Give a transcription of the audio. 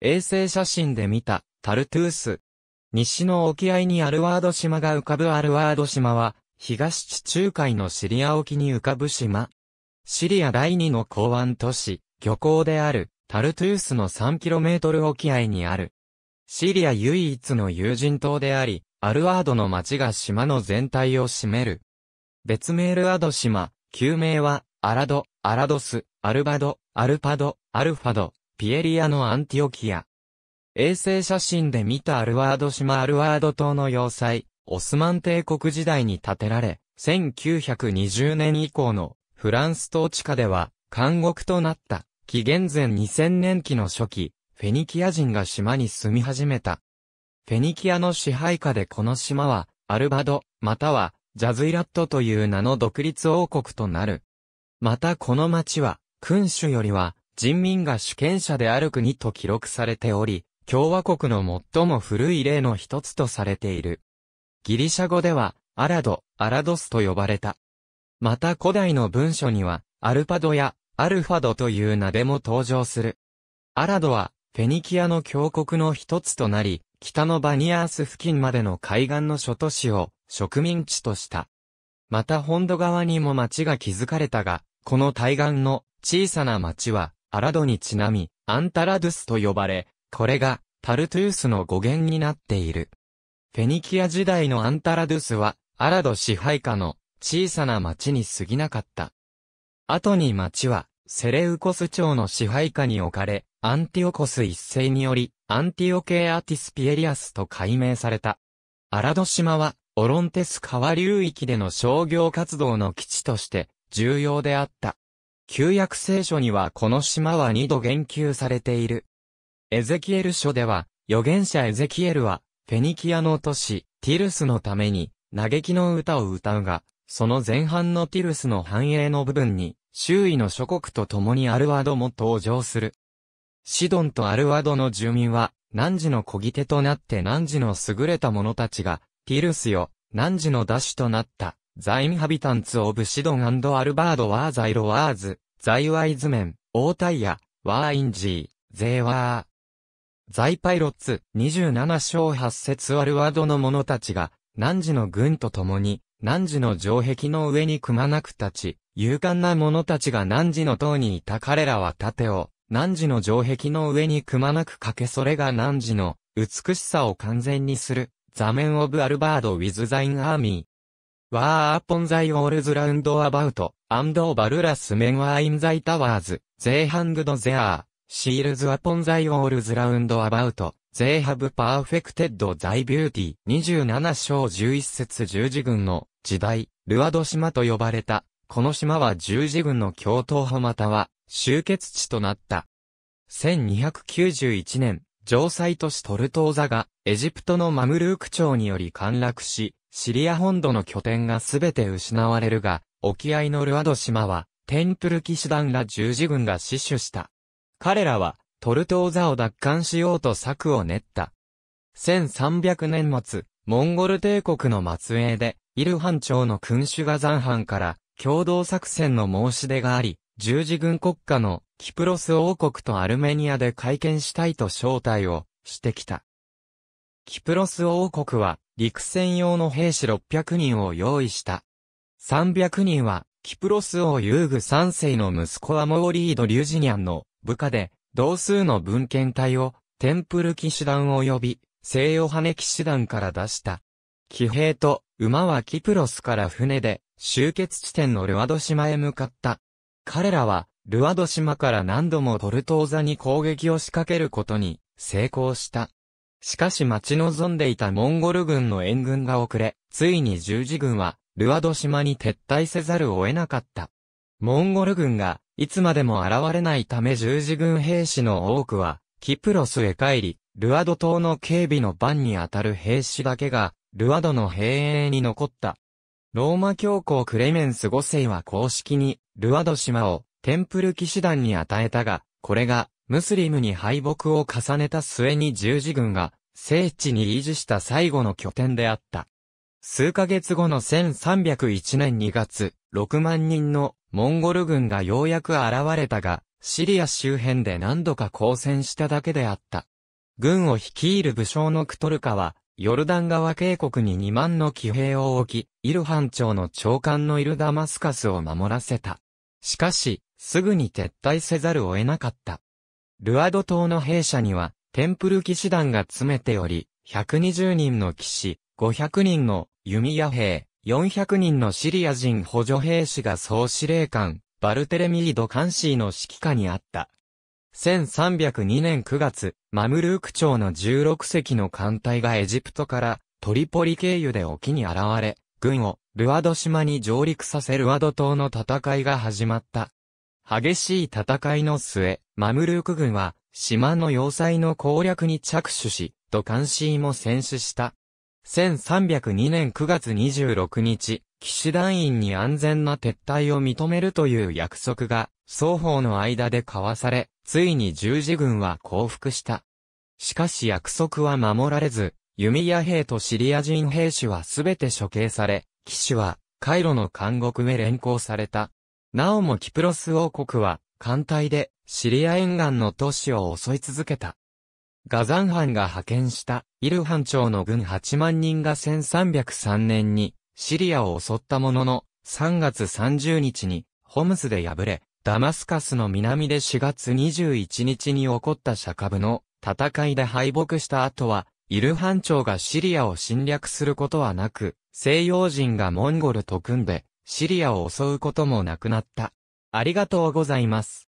衛星写真で見た、タルトゥース。西の沖合にアルワード島が浮かぶアルワード島は、東地中海のシリア沖に浮かぶ島。シリア第二の港湾都市、漁港である、タルトゥースの 3km 沖合にある。シリア唯一の有人島であり、アルワードの町が島の全体を占める。別名ルアド島、旧名は、アラド、アラドス、アルバド、アルパド、アルファド、ピエリアのアンティオキア。衛星写真で見たアルワード島アルワード島の要塞、オスマン帝国時代に建てられ、1920年以降のフランス統治下では監獄となった。紀元前2000年期の初期、フェニキア人が島に住み始めた。フェニキアの支配下でこの島は、アルバド、または、ジャズイラットという名の独立王国となる。またこの町は、君主よりは、人民が主権者である国と記録されており、共和国の最も古い例の一つとされている。ギリシャ語では、アラド、アラドスと呼ばれた。また古代の文書には、アルパドや、アルファドという名でも登場する。アラドは、フェニキアの峡谷の一つとなり、北のバニアース付近までの海岸の諸都市を植民地とした。また本土側にも町が築かれたが、この対岸の小さな町はアラドにちなみ、アンタラドゥスと呼ばれ、これがタルトゥースの語源になっている。フェニキア時代のアンタラドゥスは、アラド支配下の小さな町に過ぎなかった。後に町は、セレウコス町の支配下に置かれ、アンティオコス一世により、アンティオケアティスピエリアスと改名された。アラド島は、オロンテス川流域での商業活動の基地として、重要であった。旧約聖書にはこの島は二度言及されている。エゼキエル書では、預言者エゼキエルは、フェニキアの都市、ティルスのために、嘆きの歌を歌うが、その前半のティルスの繁栄の部分に、周囲の諸国と共にアルワドも登場する。シドンとアルワドの住民は、汝の小ぎ手となって汝の優れた者たちが、ティルスよ、汝の出しとなった。ザインハビタンツオブシドンアルバードワーザイロワーズ、ザイワイズメン、オータイヤ、ワーインジー、ゼーワー。ザイパイロッツ27章8節ワルワードの者たちが、汝の軍と共に、汝の城壁の上にくまなく立ち、勇敢な者たちが汝の塔にいた彼らは盾を、汝の城壁の上にくまなくかけそれが汝の美しさを完全にする。座面オブアルバードウィズザインアーミー。ワーアポンザイオールズラウンドアバウト、アンドバルラスメンワーインザイタワーズ、ゼーハングドゼアー、シールズアポンザイオールズラウンドアバウト、ゼーハブパーフェクテッドザイビューティー、27章11節十字軍の時代、ルアド島と呼ばれた、この島は十字軍の共闘派または、集結地となった。1291年、城塞都市トルトーザが、エジプトのマムルーク朝により陥落し、シリア本土の拠点がすべて失われるが、沖合のルアド島は、テンプル騎士団ら十字軍が死守した。彼らは、トルトーザを奪還しようと策を練った。1300年末、モンゴル帝国の末裔で、イルハン朝の君主が残藩から共同作戦の申し出があり、十字軍国家のキプロス王国とアルメニアで会見したいと招待をしてきた。キプロス王国は陸戦用の兵士600人を用意した。300人は、キプロス王遊具3世の息子アモーリード・リュジニャンの部下で、同数の文献隊を、テンプル騎士団及び、西洋羽騎士団から出した。騎兵と馬はキプロスから船で、集結地点のルアド島へ向かった。彼らは、ルアド島から何度もトルトーザに攻撃を仕掛けることに成功した。しかし待ち望んでいたモンゴル軍の援軍が遅れ、ついに十字軍は、ルアド島に撤退せざるを得なかった。モンゴル軍が、いつまでも現れないため十字軍兵士の多くは、キプロスへ帰り、ルアド島の警備の番に当たる兵士だけが、ルアドの兵営に残った。ローマ教皇クレメンス5世は公式に、ルアド島を、テンプル騎士団に与えたが、これが、ムスリムに敗北を重ねた末に十字軍が、聖地に維持した最後の拠点であった。数ヶ月後の1301年2月、6万人のモンゴル軍がようやく現れたが、シリア周辺で何度か交戦しただけであった。軍を率いる武将のクトルカは、ヨルダン川渓谷に2万の騎兵を置き、イルハン朝の長官のイルダマスカスを守らせた。しかし、すぐに撤退せざるを得なかった。ルアド島の兵舎には、テンプル騎士団が詰めており、120人の騎士、500人の弓矢兵、400人のシリア人補助兵士が総司令官、バルテレミード・カンシーの指揮下にあった。1302年9月、マムルーク朝の16隻の艦隊がエジプトからトリポリ経由で沖に現れ、軍をルアド島に上陸させルアド島の戦いが始まった。激しい戦いの末、マムルーク軍は、島の要塞の攻略に着手し、ドカンシーも戦死した。1302年9月26日、騎士団員に安全な撤退を認めるという約束が、双方の間で交わされ、ついに十字軍は降伏した。しかし約束は守られず、弓矢兵とシリア人兵士はすべて処刑され、騎士は、カイロの監獄へ連行された。なおもキプロス王国は、艦隊でシリア沿岸の都市を襲い続けた。ガザン藩が派遣したイルハン朝の軍8万人が1303年にシリアを襲ったものの3月30日にホムズで敗れ、ダマスカスの南で4月21日に起こったシャカブの戦いで敗北した後は、イルハン朝がシリアを侵略することはなく、西洋人がモンゴルと組んで、シリアを襲うこともなくなった。ありがとうございます。